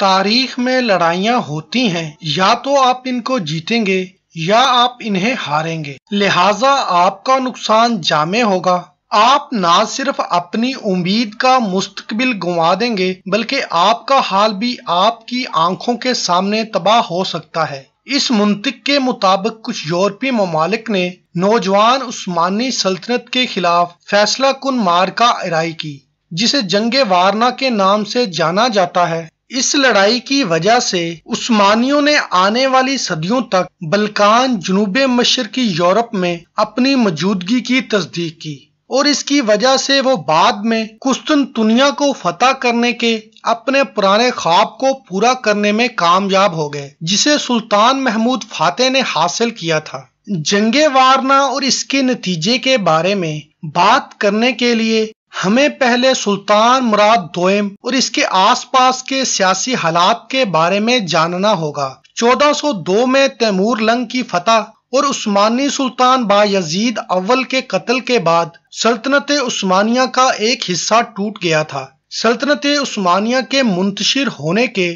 तारीख में लड़ाइयाँ होती हैं या तो आप इनको जीतेंगे या आप इन्हें हारेंगे लिहाजा आपका नुकसान जामे होगा आप ना सिर्फ अपनी उम्मीद का मुस्तकबिल गुमा देंगे बल्कि आपका हाल भी आपकी आंखों के सामने तबाह हो सकता है इस मुंतिक के मुताबिक कुछ यूरोपीय ममालिक ने नौजवान उस्मानी सल्तनत के खिलाफ फैसला कन मार का इराई की जिसे जंग वारना के नाम से जाना जाता है इस लड़ाई की वजह से उस्मानियों ने आने वाली सदियों तक बलकान जनूब मशर की यूरोप में अपनी मौजूदगी की तस्दीक की और इसकी वजह से वो बाद में कुस्तनतुनिया को फतह करने के अपने पुराने ख्वाब को पूरा करने में कामयाब हो गए जिसे सुल्तान महमूद फातेह ने हासिल किया था जंगे वारना और इसके नतीजे के बारे में बात करने के लिए हमें पहले सुल्तान मुराद दोएम और इसके आसपास के सियासी हालात के बारे में जानना होगा 1402 में तैमूर लंग की फतह और उस्मानी सुल्तान बायजीद अव्वल के कत्ल के बाद सल्तनत उस्मानिया का एक हिस्सा टूट गया था सल्तनत उस्मानिया के मुंतशिर होने के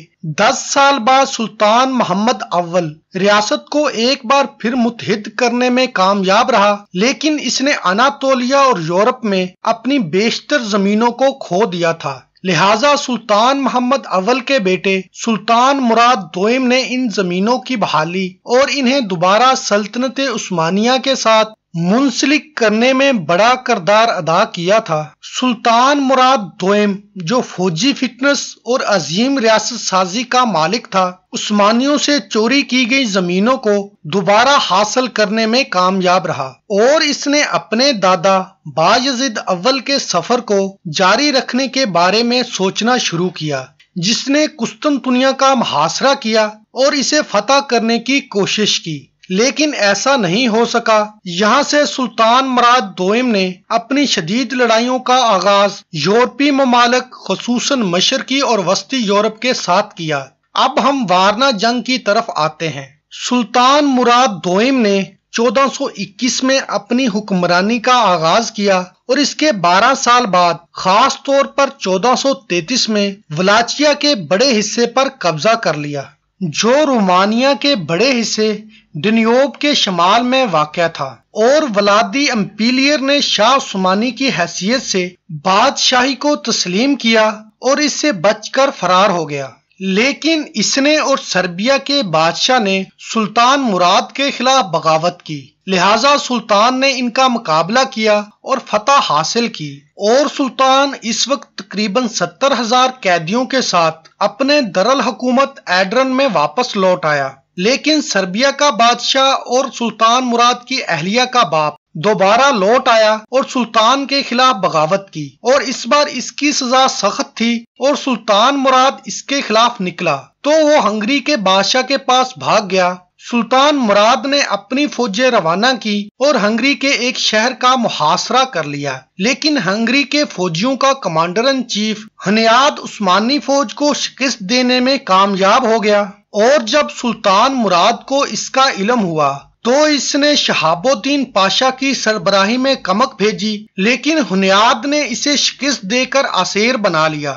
10 साल बाद सुल्तान मोहम्मद अव्वल रियासत को एक बार फिर मुतहद करने में कामयाब रहा लेकिन इसने अनातोलिया और यूरोप में अपनी बेशतर जमीनों को खो दिया था लिहाजा सुल्तान मोहम्मद अव्वल के बेटे सुल्तान मुराद दोइम ने इन जमीनों की बहाली और इन्हें दोबारा सल्तनत उस्मानिया के साथ मुंसलिक करने में बड़ा करदार अदा किया था सुल्तान मुराद दोएम जो फौजी फिटनेस और अजीम रियासत साजी का मालिक था उस्मानियों से चोरी की गई जमीनों को दोबारा हासिल करने में कामयाब रहा और इसने अपने दादा बाजिद अव्वल के सफर को जारी रखने के बारे में सोचना शुरू किया जिसने कुस्तनतुनिया का मुहासरा किया और इसे फतेह करने की कोशिश की लेकिन ऐसा नहीं हो सका यहाँ से सुल्तान मराद दोयम ने अपनी शदीद लड़ाइयों का आगाज यूरोपी ममालक खसूस मशरकी और वस्ती यूरोप के साथ किया अब हम वारना जंग की तरफ आते हैं सुल्तान मुराद दोयम ने 1421 में अपनी हुक्मरानी का आगाज किया और इसके 12 साल बाद खास तौर पर 1433 में वलाचिया के बड़े हिस्से पर कब्जा कर लिया जो रोमानिया के बड़े हिस्से डिनियोब के शमाल में वाक़ था और वलादी अम्पीलियर ने शाह सुमानी की हैसियत से बादशाही को तस्लीम किया और इससे बचकर फरार हो गया लेकिन इसने और सर्बिया के बादशाह ने सुल्तान मुराद के खिलाफ बगावत की लिहाजा सुल्तान ने इनका मुकाबला किया और फतह हासिल की और सुल्तान इस वक्त तकरीबन सत्तर हजार कैदियों के साथ अपने दरल हुकूमत एडरन में वापस लौट आया लेकिन सर्बिया का बादशाह और सुल्तान मुराद की अहलिया का बाप दोबारा लौट आया और सुल्तान के खिलाफ बगावत की और इस बार इसकी सजा सख्त थी और सुल्तान मुराद इसके खिलाफ निकला तो वो हंगरी के बादशाह के पास भाग गया सुल्तान मुराद ने अपनी फौजें रवाना की और हंगरी के एक शहर का मुहासरा कर लिया लेकिन हंगरी के फौजियों का कमांडर इन चीफ हनियाद उस्मानी फौज को शिकस्त देने में कामयाब हो गया और जब सुल्तान मुराद को इसका इलम हुआ तो इसने शहाबुद्दीन पाशा की सरबराही में कमक भेजी लेकिन हुनियाद ने इसे शिकस्त देकर आसेर बना लिया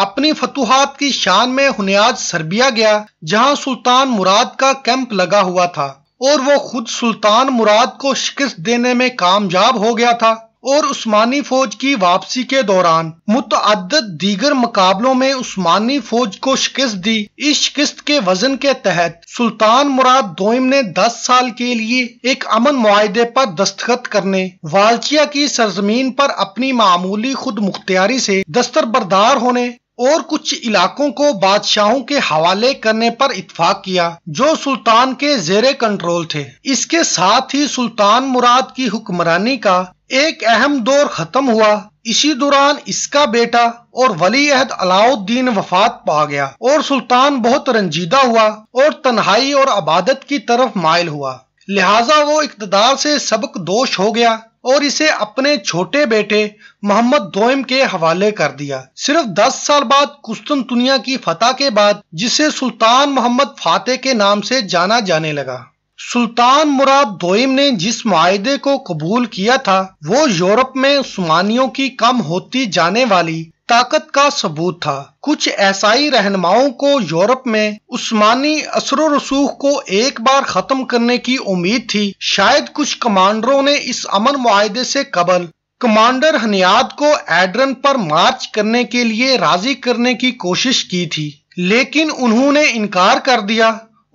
अपनी फतुहात की शान में हुनियाद सर्बिया गया जहां सुल्तान मुराद का कैंप लगा हुआ था और वो खुद सुल्तान मुराद को शिकस्त देने में कामयाब हो गया था और उस्मानी फौज की वापसी के दौरान मुतद दीगर मुकाबलों में उस्मानी फौज को शिकस्त दी इस शिकस्त के वजन के तहत सुल्तान मुराद दोइम ने 10 साल के लिए एक अमन मुआदे पर दस्तखत करने वालचिया की सरजमीन पर अपनी मामूली खुद मुख्तियारी से दस्तरबरदार होने और कुछ इलाकों को बादशाहों के हवाले करने पर इतफाक किया जो सुल्तान के जेरे कंट्रोल थे इसके साथ ही सुल्तान मुराद की हुक्मरानी का एक अहम दौर खत्म हुआ इसी दौरान इसका बेटा और वली अहद अलाउद्दीन वफात पा गया और सुल्तान बहुत रंजीदा हुआ और तन्हाई और आबादत की तरफ मायल हुआ लिहाजा वो इकतदार से सबक दोष हो गया और इसे अपने छोटे बेटे मोहम्मद दोयम के हवाले कर दिया सिर्फ 10 साल बाद कुस्तन दुनिया की फतह के बाद जिसे सुल्तान मोहम्मद फाते के नाम से जाना जाने लगा सुल्तान मुराद दोइम ने जिस माहदे को कबूल किया था वो यूरोप में उस्मानियों की कम होती जाने वाली ताकत का सबूत था कुछ ऐसाई रहनुमाओं को यूरोप में उस्मानी असर रसूख को एक बार खत्म करने की उम्मीद थी शायद कुछ कमांडरों ने इस अमन माहदे से कबल कमांडर हनियाद को एड्रन पर मार्च करने के लिए राजी करने की कोशिश की थी लेकिन उन्होंने इनकार कर दिया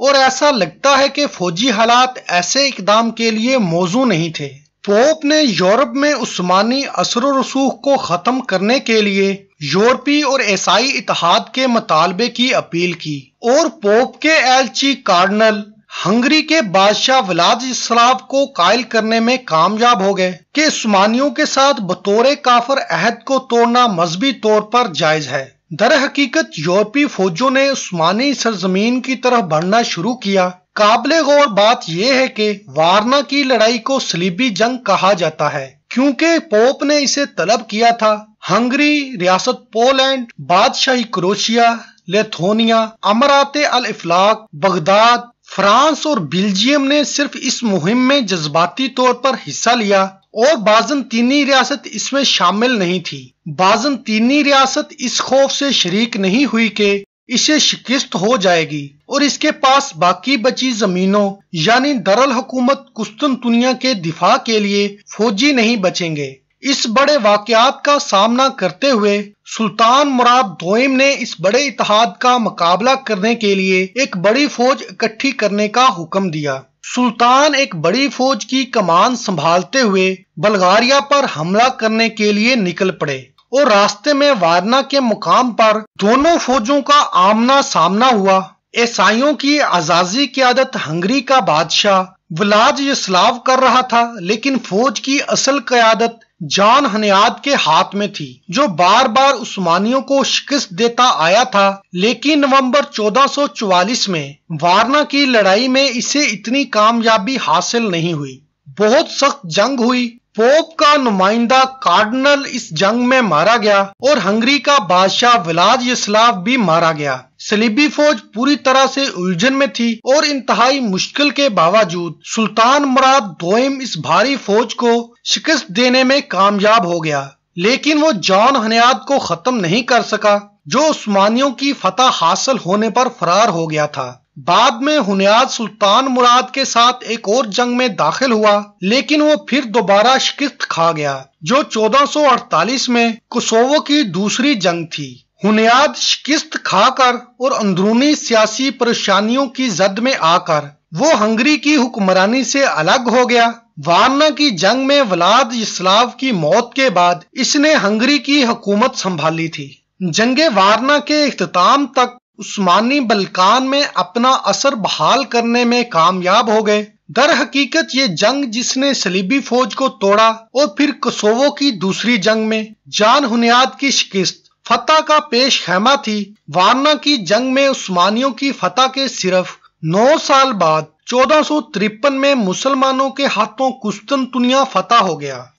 और ऐसा लगता है कि फौजी हालात ऐसे इकदाम के लिए मौजू नहीं थे पोप ने यूरोप में उस्मानी असर रसूख को ख़त्म करने के लिए यूरोपी और ईसाई इतिहाद के मतालबे की अपील की और पोप के एलची कार्डनल हंगरी के बादशाह वलाद इस्लाब को कायल करने में कामयाब हो गए कि उस्मानियों के साथ बतौर काफर अहद को तोड़ना मजहबी तौर पर जायज़ है दर हकीकत यूरोपी फौजों ने उस्मानी सरजमीन की तरफ बढ़ना शुरू किया काबले गौर बात यह है कि वारना की लड़ाई को सलीबी जंग कहा जाता है क्योंकि पोप ने इसे तलब किया था हंगरी रियासत पोलैंड बादशाही क्रोशिया लेथोनिया अमरात अल इफलाक बगदाद फ्रांस और बेल्जियम ने सिर्फ इस मुहिम में जज्बाती तौर पर हिस्सा लिया और बाजनतीनी रियासत इसमें शामिल नहीं थी बाजनतीनी रियासत इस खौफ से शरीक नहीं हुई के इसे शिकस्त हो जाएगी और इसके पास बाकी बची जमीनों यानी दरल हुकूमत दुनिया के दिफा के लिए फौजी नहीं बचेंगे इस बड़े वाकयात का सामना करते हुए सुल्तान मुराद दोइम ने इस बड़े इतिहाद का मुकाबला करने के लिए एक बड़ी फौज इकट्ठी करने का हुक्म दिया सुल्तान एक बड़ी फौज की कमान संभालते हुए बल्गारिया पर हमला करने के लिए निकल पड़े और रास्ते में वारना के मुकाम पर दोनों फौजों का आमना सामना हुआ ईसाइयों की आजादी की आदत हंगरी का बादशाह व्लाज यस्लाव कर रहा था लेकिन फौज की असल क्यादत जान हनियाद के हाथ में थी जो बार बार उस्मानियों को शिकस्त देता आया था लेकिन नवंबर 1444 में वारना की लड़ाई में इसे इतनी कामयाबी हासिल नहीं हुई बहुत सख्त जंग हुई पोप का नुमाइंदा कार्डनल इस जंग में मारा गया और हंगरी का बादशाह विलाज इसलाफ भी मारा गया सलीबी फौज पूरी तरह से उलझन में थी और इंतहाई मुश्किल के बावजूद सुल्तान मुराद दोयम इस भारी फौज को शिकस्त देने में कामयाब हो गया लेकिन वो जॉन हनियात को खत्म नहीं कर सका जो उस्मानियों की फतह हासिल होने पर फरार हो गया था बाद में हुनियाद सुल्तान मुराद के साथ एक और जंग में दाखिल हुआ लेकिन वो फिर दोबारा शिकस्त खा गया जो 1448 में कुसोवो की दूसरी जंग थी हुनियाद शिकस्त खाकर और अंदरूनी सियासी परेशानियों की जद में आकर वो हंगरी की हुक्मरानी से अलग हो गया वारना की जंग में वलाद इस्लाव की मौत के बाद इसने हंगरी की हुकूमत संभाली थी जंगे वारना के अख्ताम तक उस्मानी बलकान में अपना असर बहाल करने में कामयाब हो गए दर हकीकत ये जंग जिसने सलीबी फौज को तोड़ा और फिर कसोवो की दूसरी जंग में जान हुनियाद की शिकस्त फतह का पेश खैमा थी वारना की जंग में उस्मानियों की फतह के सिर्फ नौ साल बाद चौदह में मुसलमानों के हाथों कुस्तनतुनिया फतह हो गया